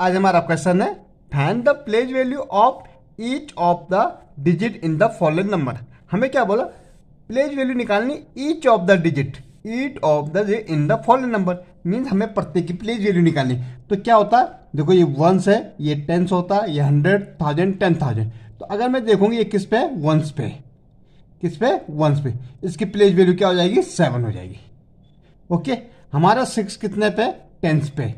आज हमारा क्वेश्चन है find the place value of each of the digit in the following number हमें क्या बोला प्लेज वैल्यू निकालनी each of the digit eight of the in the following number means हमें प्रत्येक की प्लेज वैल्यू निकालनी तो क्या होता है देखो ये वंस है ये टेंस होता है ये हंड्रेड थाउजेंड टेन थाउजेंड तो अगर मैं देखूंगी ये किस पे वंस पे किस पे वंस पे इसकी प्लेज वैल्यू क्या हो जाएगी सेवन हो जाएगी ओके हमारा सिक्स कितने पे टेंस पे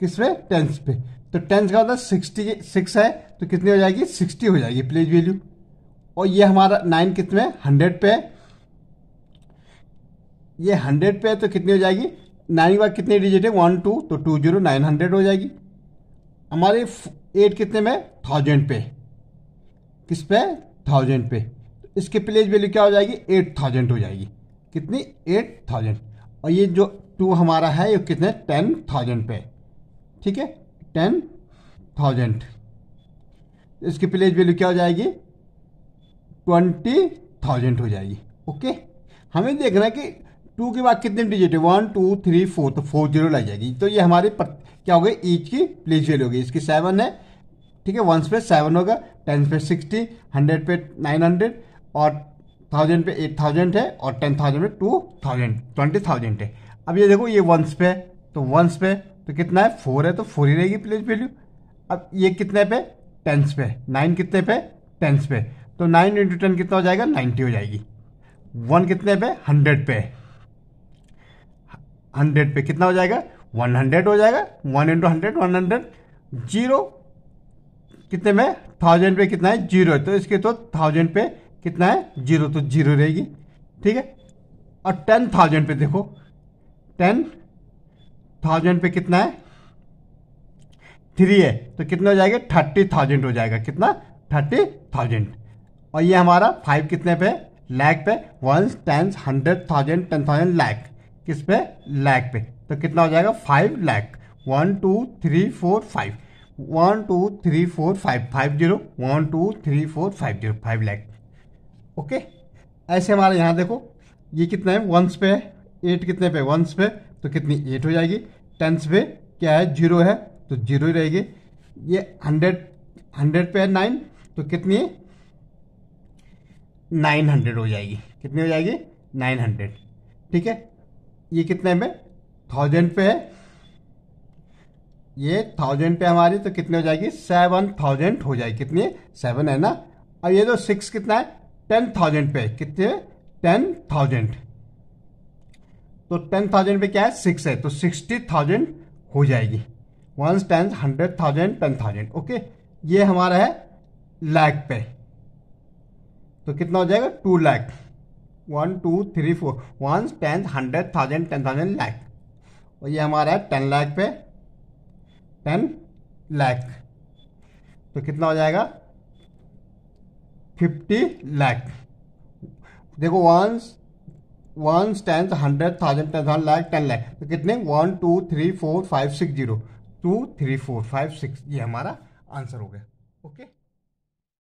किस पे टेंस पे तो टेंस का होता है सिक्सटी सिक्स है तो कितनी हो जाएगी सिक्सटी हो जाएगी प्लेज वैल्यू और ये हमारा नाइन कितने हंड्रेड पे है ये हंड्रेड पे है तो कितनी हो जाएगी नाइन के बाद कितनी डिजिट है वन टू तो टू जीरो नाइन हंड्रेड हो जाएगी हमारे एट कितने में थाउजेंड पे किस पे थाउजेंड पे इसके प्लेज वैल्यू क्या हो जाएगी एट थाउजेंड हो जाएगी कितनी एट थाउजेंड और ये जो टू हमारा है ये कितने टेन थाउजेंड पे ठीक है टेन थाउजेंड इसकी प्लेज वैल्यू क्या हो जाएगी ट्वेंटी थाउजेंड हो जाएगी ओके हमें देखना है कि टू के बाद कितने डिजिट है वन टू थ्री फोर तो फोर जीरो लग जाएगी तो ये हमारे पर, क्या हो गई ईच की प्लेज वैल्यू होगी इसकी सेवन है ठीक है वंस पे सेवन होगा टेन पे सिक्सटी हंड्रेड पे नाइन हंड्रेड और थाउजेंड पे एट थाउजेंड है और टेन थाउजेंड पे टू थाउजेंड ट्वेंटी थाउजेंड है अब ये देखो ये वंस पे तो वंस पे तो कितना है फोर है तो फोर ही रहेगी प्लेस वैल्यू अब ये कितने पे टेंस पे नाइन कितने पे टेंस पे तो नाइन इंटू टेन कितना हो जाएगा नाइन्टी हो जाएगी वन कितने पे हंड्रेड पे हंड्रेड पे कितना हो जाएगा वन हंड्रेड हो जाएगा one into hundred one hundred zero कितने में थाउजेंड पे कितना है जीरो है तो इसके तो थाउजेंड पे कितना है जीरो तो जीरो रहेगी ठीक है और टेन थाउजेंड पे देखो टेन थाउजेंड पे कितना है थ्री है तो कितना हो जाएगा थर्टी थाउजेंड हो जाएगा कितना थर्टी थाउजेंड और ये हमारा फाइव कितने पे लैक पे one tens hundred thousand ten thousand lakh किस पे लैक पे तो कितना हो जाएगा five lakh one two three four five one two three four five five zero one two three four five zero five lakh okay ऐसे हमारे यहाँ देखो ये कितना है वंस पे एट कितने पे वंस पे तो कितनी एट हो जाएगी टेंस पे क्या है जीरो है तो जीरो ही रहेगी ये हंड्रेड हंड्रेड पे है नाइन तो कितनी नाइन हंड्रेड हो जाएगी कितनी हो जाएगी नाइन हंड्रेड ठीक है ये कितने में थाउजेंड पे है ये थाउजेंड पे हमारी तो कितनी हो जाएगी सेवन थाउजेंड हो जाएगी कितनी है सेवन है ना और ये जो सिक्स कितना है टेन थाउजेंड पे कितने टेन थाउजेंड तो टेन थाउजेंड पे क्या है सिक्स है तो सिक्सटी थाउजेंड हो जाएगी one ten hundred thousand ten thousand okay ये हमारा है लैख पे तो कितना हो जाएगा two lakh one two three four one ten hundred thousand ten thousand lakh और ये हमारा है टेन लैख पे टेन लैख तो कितना हो जाएगा फिफ्टी लैख देखो once one tenth hundred thousand thousand lakh ten lakh तो कितने one two three four five six zero two three four five six ये हमारा आंसर हो गया ओके